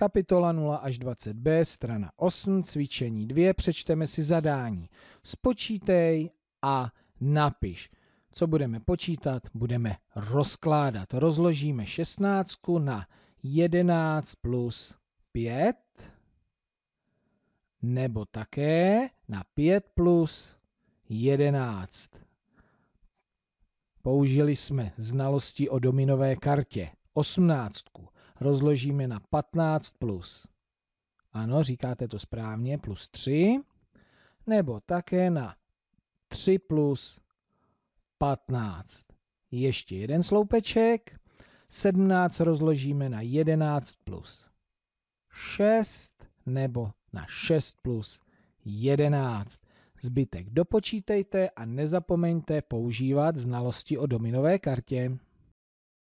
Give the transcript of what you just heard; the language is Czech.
Kapitola 0 až 20b, strana 8, cvičení 2, přečteme si zadání. Spočítej a napiš. Co budeme počítat? Budeme rozkládat. Rozložíme 16 na 11 plus 5, nebo také na 5 plus 11. Použili jsme znalosti o dominové kartě, 18 rozložíme na 15 plus. Ano, říkáte to správně, plus 3. Nebo také na 3 plus 15. Ještě jeden sloupeček. 17 rozložíme na 11 plus 6 nebo na 6 plus 11. Zbytek dopočítejte a nezapomeňte používat znalosti o dominové kartě.